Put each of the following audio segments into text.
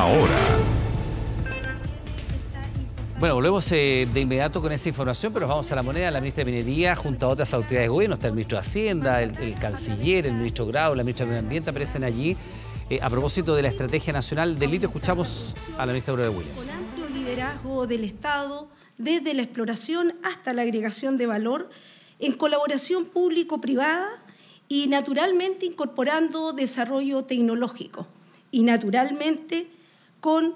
ahora. Bueno, volvemos eh, de inmediato con esa información, pero vamos a la moneda. La ministra de Minería, junto a otras autoridades de está el ministro de Hacienda, el, canciller, el ministro Grau, la ministra de Medio Ambiente, aparecen allí. Eh, a propósito de la Estrategia Nacional del Litio, escuchamos a la ministra Aurora Williams. Con amplio liderazgo del Estado, desde la exploración hasta la agregación de valor, en colaboración público-privada y naturalmente incorporando desarrollo tecnológico. Y naturalmente con,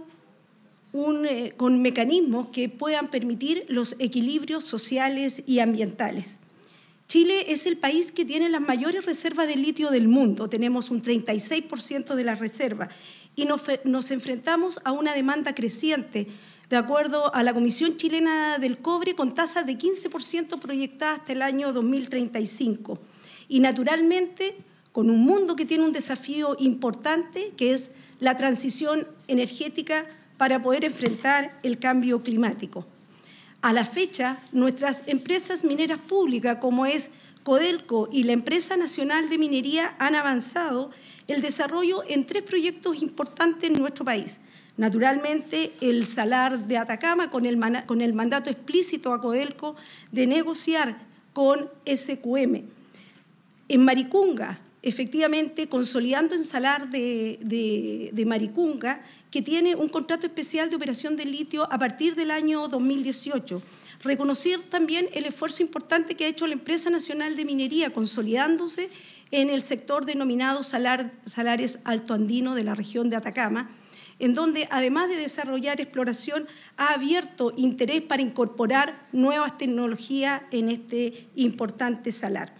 un, eh, con mecanismos que puedan permitir los equilibrios sociales y ambientales. Chile es el país que tiene las mayores reservas de litio del mundo, tenemos un 36% de la reserva y nos, nos enfrentamos a una demanda creciente de acuerdo a la Comisión Chilena del Cobre, con tasas de 15% proyectadas hasta el año 2035. Y naturalmente, con un mundo que tiene un desafío importante, que es la transición energética para poder enfrentar el cambio climático. A la fecha, nuestras empresas mineras públicas, como es Codelco y la Empresa Nacional de Minería, han avanzado el desarrollo en tres proyectos importantes en nuestro país. Naturalmente, el Salar de Atacama, con el, con el mandato explícito a Codelco de negociar con SQM. En Maricunga, efectivamente consolidando en Salar de, Maricunga, que tiene un contrato especial de operación de litio a partir del año 2018. Reconocer también el esfuerzo importante que ha hecho la empresa nacional de minería, consolidándose en el sector denominado Salar, Salares Alto Andino de la región de Atacama, en donde además de desarrollar exploración, ha abierto interés para incorporar nuevas tecnologías en este importante salar.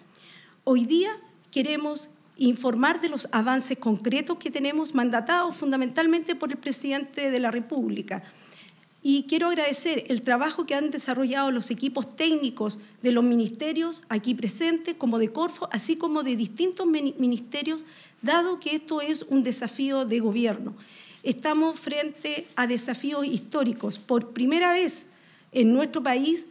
Hoy día queremos informar de los avances concretos que tenemos mandatados fundamentalmente por el presidente de la República. Y quiero agradecer el trabajo que han desarrollado los equipos técnicos de los ministerios aquí presentes, como de Corfo, así como de distintos ministerios, dado que esto es un desafío de gobierno. Estamos frente a desafíos históricos. Por primera vez en nuestro país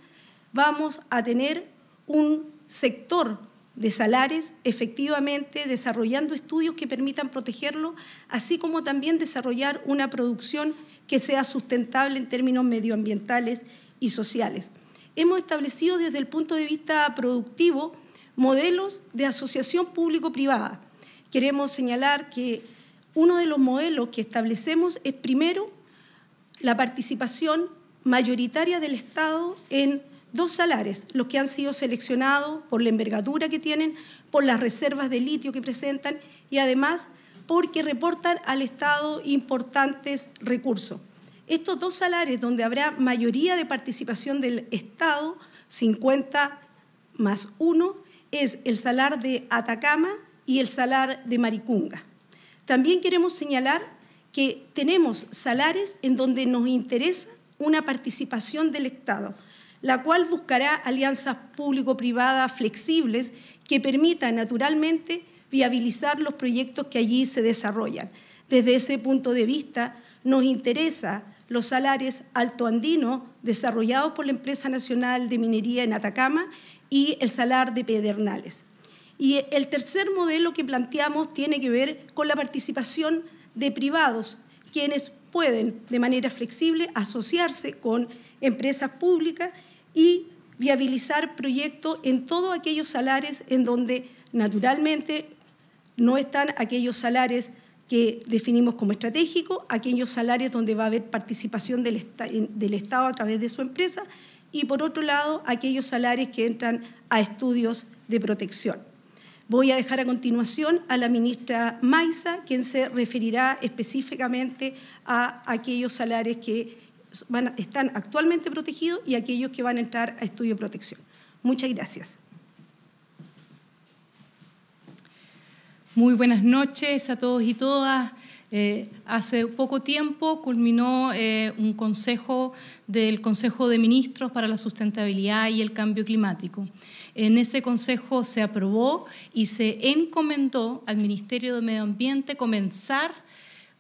vamos a tener un sector de Salares, efectivamente desarrollando estudios que permitan protegerlo, así como también desarrollar una producción que sea sustentable en términos medioambientales y sociales. Hemos establecido desde el punto de vista productivo modelos de asociación público-privada. Queremos señalar que uno de los modelos que establecemos es primero la participación mayoritaria del Estado en dos salares, los que han sido seleccionados por la envergadura que tienen, por las reservas de litio que presentan y además porque reportan al Estado importantes recursos. Estos dos salares donde habrá mayoría de participación del Estado, 50 más 1, es el salar de Atacama y el salar de Maricunga. También queremos señalar que tenemos salares en donde nos interesa una participación del Estado la cual buscará alianzas público-privadas flexibles que permitan naturalmente viabilizar los proyectos que allí se desarrollan. Desde ese punto de vista, nos interesa los salares altoandinos desarrollados por la empresa nacional de minería en Atacama y el salar de Pedernales. Y el tercer modelo que planteamos tiene que ver con la participación de privados, quienes pueden de manera flexible asociarse con empresas públicas y viabilizar proyectos en todos aquellos salares en donde naturalmente no están aquellos salares que definimos como estratégicos, aquellos salarios donde va a haber participación del, Estado a través de su empresa y por otro lado aquellos salarios que entran a estudios de protección. Voy a dejar a continuación a la ministra Maiza, quien se referirá específicamente a aquellos salarios que están actualmente protegidos y aquellos que van a entrar a estudio de protección. Muchas gracias. Muy buenas noches a todos y todas. Eh, hace poco tiempo culminó eh, un consejo del Consejo de Ministros para la Sustentabilidad y el Cambio Climático. En ese consejo se aprobó y se encomendó al Ministerio de Medio Ambiente comenzar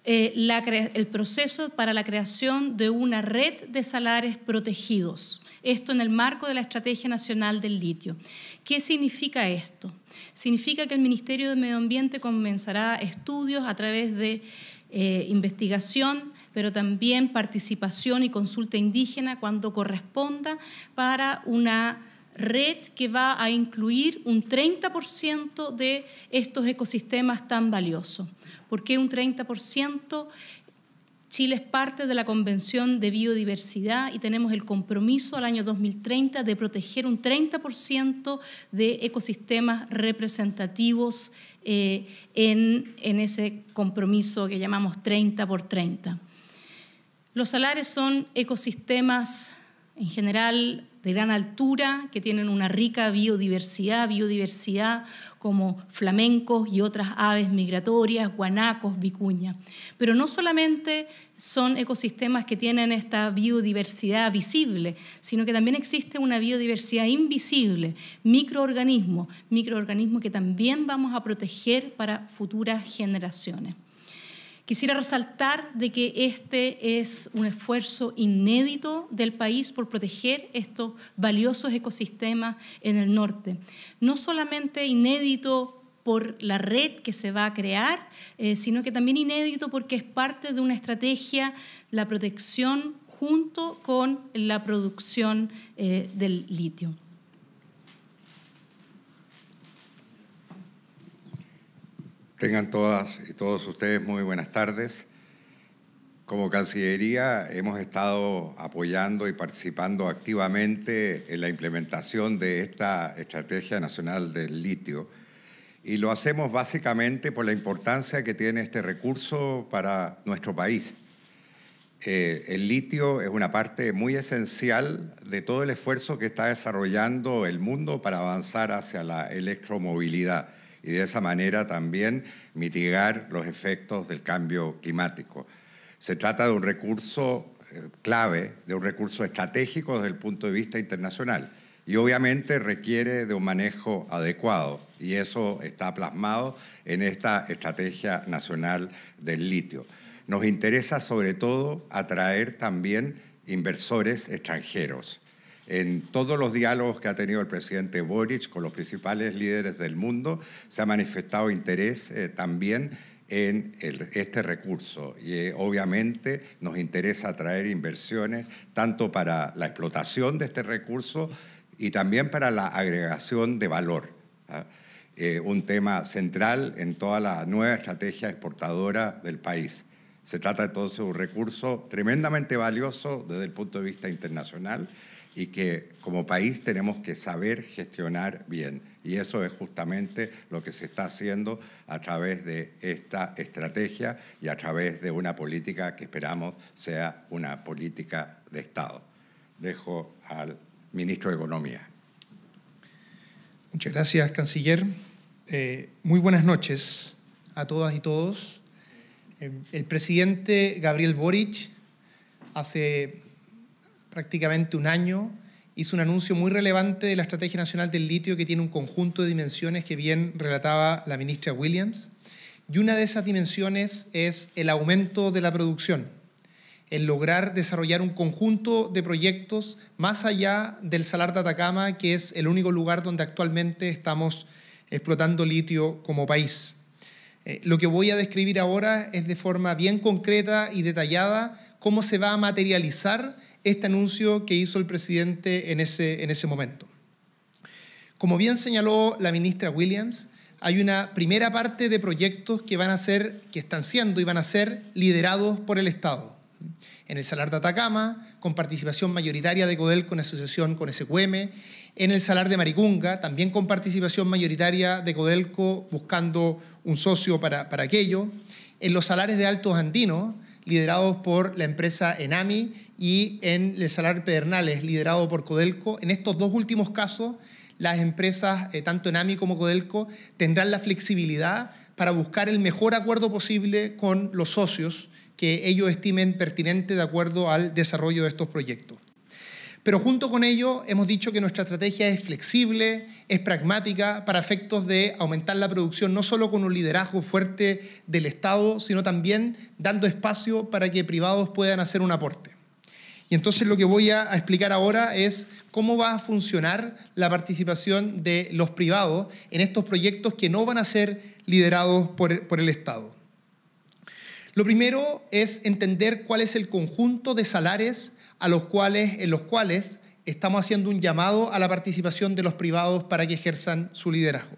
eh, el proceso para la creación de una red de salares protegidos. Esto en el marco de la Estrategia Nacional del Litio. ¿Qué significa esto? Significa que el Ministerio de Medio Ambiente comenzará estudios a través de eh, investigación, pero también participación y consulta indígena cuando corresponda para una red que va a incluir un 30% de estos ecosistemas tan valiosos. ¿Por qué un 30%? Chile es parte de la Convención de Biodiversidad y tenemos el compromiso al año 2030 de proteger un 30% de ecosistemas representativos eh, en, en ese compromiso que llamamos 30 por 30. Los salares son ecosistemas en general de gran altura, que tienen una rica biodiversidad, biodiversidad como flamencos y otras aves migratorias, guanacos, vicuña. Pero no solamente son ecosistemas que tienen esta biodiversidad visible, sino que también existe una biodiversidad invisible, microorganismos, microorganismos que también vamos a proteger para futuras generaciones. Quisiera resaltar de que este es un esfuerzo inédito del país por proteger estos valiosos ecosistemas en el norte. No solamente inédito por la red que se va a crear, eh, sino que también inédito porque es parte de una estrategia, la protección junto con la producción eh, del litio. Tengan todas y todos ustedes muy buenas tardes. Como Cancillería hemos estado apoyando y participando activamente en la implementación de esta Estrategia Nacional del Litio y lo hacemos básicamente por la importancia que tiene este recurso para nuestro país. Eh, el litio es una parte muy esencial de todo el esfuerzo que está desarrollando el mundo para avanzar hacia la electromovilidad y de esa manera también mitigar los efectos del cambio climático. Se trata de un recurso eh, clave, de un recurso estratégico desde el punto de vista internacional y obviamente requiere de un manejo adecuado y eso está plasmado en esta estrategia nacional del litio. Nos interesa sobre todo atraer también inversores extranjeros. En todos los diálogos que ha tenido el presidente Boric con los principales líderes del mundo, se ha manifestado interés eh, también en este recurso. Y eh, obviamente nos interesa atraer inversiones tanto para la explotación de este recurso y también para la agregación de valor. ¿ah? Eh, un tema central en toda la nueva estrategia exportadora del país. Se trata entonces de un recurso tremendamente valioso desde el punto de vista internacional y que como país tenemos que saber gestionar bien. Y eso es justamente lo que se está haciendo a través de esta estrategia y a través de una política que esperamos sea una política de Estado. Dejo al ministro de Economía. Muchas gracias, canciller. Eh, muy buenas noches a todas y todos. Eh, el presidente Gabriel Boric hace prácticamente un año, hizo un anuncio muy relevante de la Estrategia Nacional del Litio que tiene un conjunto de dimensiones que bien relataba la ministra Williams. Y una de esas dimensiones es el aumento de la producción, el lograr desarrollar un conjunto de proyectos más allá del Salar de Atacama, que es el único lugar donde actualmente estamos explotando litio como país. Eh, lo que voy a describir ahora es de forma bien concreta y detallada cómo se va a materializar este anuncio que hizo el presidente en ese, en ese momento. Como bien señaló la ministra Williams, hay una primera parte de proyectos que van a ser, que están siendo y van a ser liderados por el Estado. En el Salar de Atacama, con participación mayoritaria de Codelco en asociación con SQM. En el Salar de Maricunga, también con participación mayoritaria de Codelco, buscando un socio para, para aquello. En los salares de Altos Andinos, liderados por la empresa Enami y en el Salar Pedernales, liderado por Codelco. En estos dos últimos casos, las empresas, eh, tanto Enami como Codelco, tendrán la flexibilidad para buscar el mejor acuerdo posible con los socios que ellos estimen pertinente de acuerdo al desarrollo de estos proyectos. Pero junto con ello hemos dicho que nuestra estrategia es flexible, es pragmática para efectos de aumentar la producción no solo con un liderazgo fuerte del Estado, sino también dando espacio para que privados puedan hacer un aporte. Y entonces lo que voy a, explicar ahora es cómo va a funcionar la participación de los privados en estos proyectos que no van a ser liderados por, el Estado. Lo primero es entender cuál es el conjunto de salares a los cuales, en los cuales estamos haciendo un llamado a la participación de los privados para que ejerzan su liderazgo.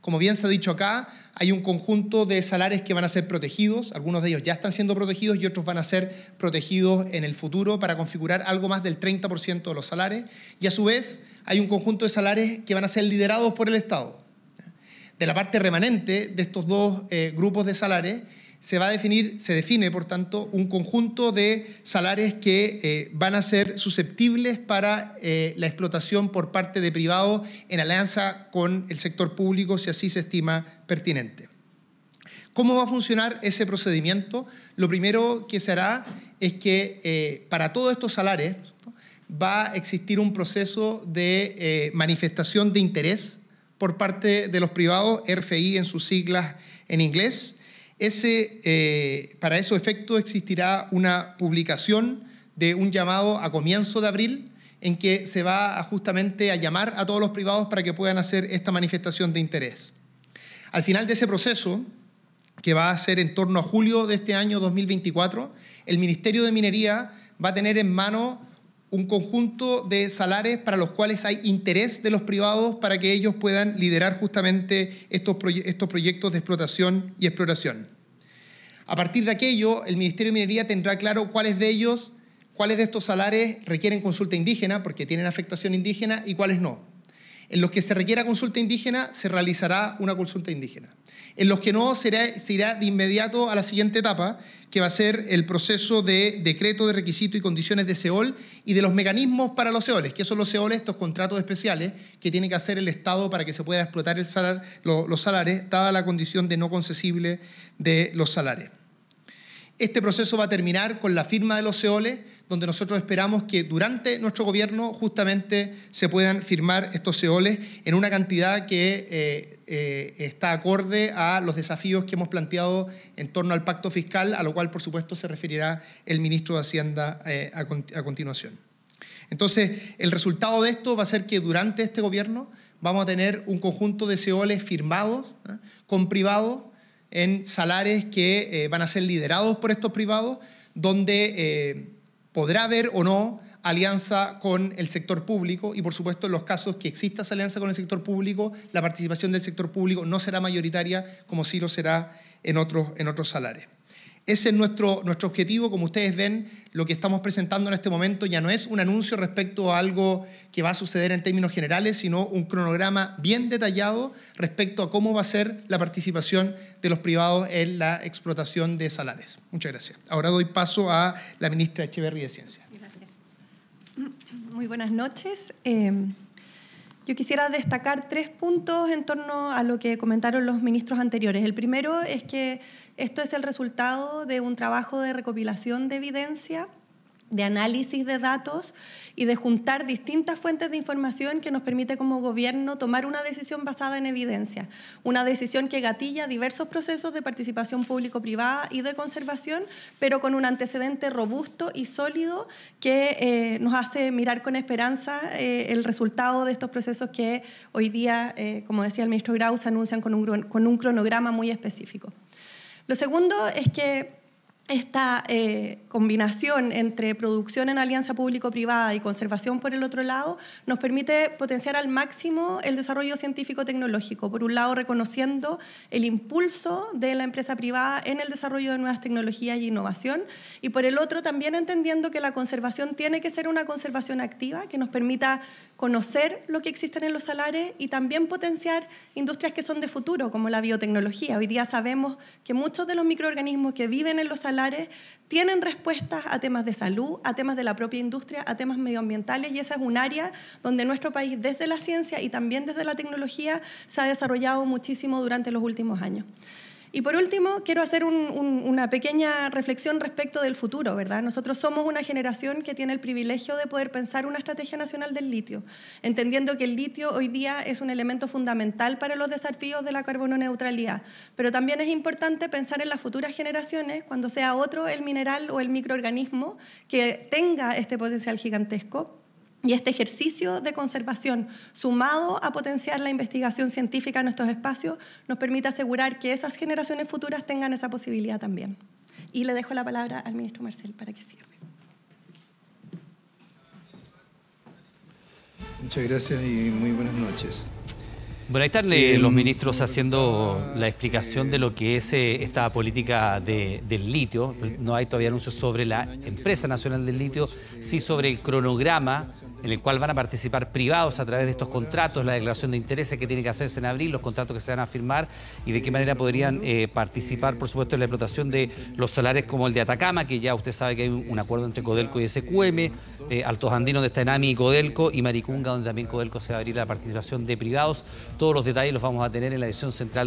Como bien se ha dicho acá, hay un conjunto de salarios que van a ser protegidos, algunos de ellos ya están siendo protegidos y otros van a ser protegidos en el futuro para configurar algo más del 30% de los salarios. Y a su vez, hay un conjunto de salarios que van a ser liderados por el Estado. De la parte remanente de estos dos eh, grupos de salarios, se va a definir, se define, por tanto, un conjunto de salarios que eh, van a ser susceptibles para eh, la explotación por parte de privados en alianza con el sector público, si así se estima pertinente. ¿Cómo va a funcionar ese procedimiento? Lo primero que se hará es que eh, para todos estos salarios va a existir un proceso de manifestación de interés por parte de los privados, RFI en sus siglas en inglés, eh, para ese efecto existirá una publicación de un llamado a comienzo de abril en que se va justamente a llamar a todos los privados para que puedan hacer esta manifestación de interés. Al final de ese proceso, que va a ser en torno a julio de este año 2024, el Ministerio de Minería va a tener en mano un conjunto de salares para los cuales hay interés de los privados para que ellos puedan liderar justamente estos, estos proyectos de explotación y exploración. A partir de aquello, el Ministerio de Minería tendrá claro cuáles de ellos, cuáles de estos salares requieren consulta indígena porque tienen afectación indígena y cuáles no. En los que se requiera consulta indígena, se realizará una consulta indígena. En los que no, será, se irá de inmediato a la siguiente etapa, que va a ser el proceso de decreto de requisitos y condiciones de SEOL y de los mecanismos para los seoles, que son los seoles, estos contratos especiales que tiene que hacer el Estado para que se pueda explotar el salar, los salarios, dada la condición de no concesible de los salarios. Este proceso va a terminar con la firma de los SEOLES, donde nosotros esperamos que durante nuestro gobierno justamente se puedan firmar estos SEOLES en una cantidad que eh, eh, está acorde a los desafíos que hemos planteado en torno al pacto fiscal, a lo cual por supuesto se referirá el ministro de Hacienda eh, a, continuación. Entonces, el resultado de esto va a ser que durante este gobierno vamos a tener un conjunto de SEOLES firmados con privados en salares que eh, van a ser liderados por estos privados, donde eh, podrá haber o no alianza con el sector público y por supuesto en los casos que exista esa alianza con el sector público, la participación del sector público no será mayoritaria como sí lo será en otros, en otros salarios. Ese es nuestro, nuestro objetivo, como ustedes ven, lo que estamos presentando en este momento ya no es un anuncio respecto a algo que va a suceder en términos generales, sino un cronograma bien detallado respecto a cómo va a ser la participación de los privados en la explotación de salares. Muchas gracias. Ahora doy paso a la ministra Echeverry de Ciencia. Gracias. Muy buenas noches. Em, yo quisiera destacar tres puntos en torno a lo que comentaron los ministros anteriores. El primero es que esto es el resultado de un trabajo de recopilación de evidencia de análisis de datos y de juntar distintas fuentes de información que nos permite como gobierno tomar una decisión basada en evidencia, una decisión que gatilla diversos procesos de participación público-privada y de conservación, pero con un antecedente robusto y sólido que eh, nos hace mirar con esperanza eh, el resultado de estos procesos que hoy día, eh, como decía el ministro Grau, se anuncian con un, con un cronograma muy específico. Lo segundo es que esta eh, combinación entre producción en alianza público-privada y conservación por el otro lado nos permite potenciar al máximo el desarrollo científico-tecnológico. Por un lado, reconociendo el impulso de la empresa privada en el desarrollo de nuevas tecnologías e innovación. Y por el otro, también entendiendo que la conservación tiene que ser una conservación activa que nos permita conocer lo que existe en los salares y también potenciar industrias que son de futuro, como la biotecnología. Hoy día sabemos que muchos de los microorganismos que viven en los salares tienen respuestas a temas de salud, a temas de la propia industria, a temas medioambientales y esa es un área donde nuestro país desde la ciencia y también desde la tecnología se ha desarrollado muchísimo durante los últimos años. Y por último, quiero hacer una pequeña reflexión respecto del futuro, ¿verdad? Nosotros somos una generación que tiene el privilegio de poder pensar una estrategia nacional del litio, entendiendo que el litio hoy día es un elemento fundamental para los desafíos de la carbono neutralidad, pero también es importante pensar en las futuras generaciones cuando sea otro el mineral o el microorganismo que tenga este potencial gigantesco y este ejercicio de conservación, sumado a potenciar la investigación científica en nuestros espacios, nos permite asegurar que esas generaciones futuras tengan esa posibilidad también. Y le dejo la palabra al ministro Marcel para que cierre. Muchas gracias y muy buenas noches. Bueno, ahí están eh, eh, los mm. ministros haciendo la explicación de lo que es eh, esta política del litio. No hay todavía anuncios sobre la empresa nacional del litio, sí sobre el cronograma en el cual van a participar privados a través de estos contratos, la declaración de intereses que tiene que hacerse en abril, los contratos que se van a firmar y de qué manera podrían participar, por supuesto, en la explotación de los salares como el de Atacama, que ya usted sabe que hay un, acuerdo entre Codelco y SQM, Altos Andinos está Enami y Codelco y Maricunga, donde también Codelco se va a abrir la participación de privados todos los detalles los vamos a tener en la edición central.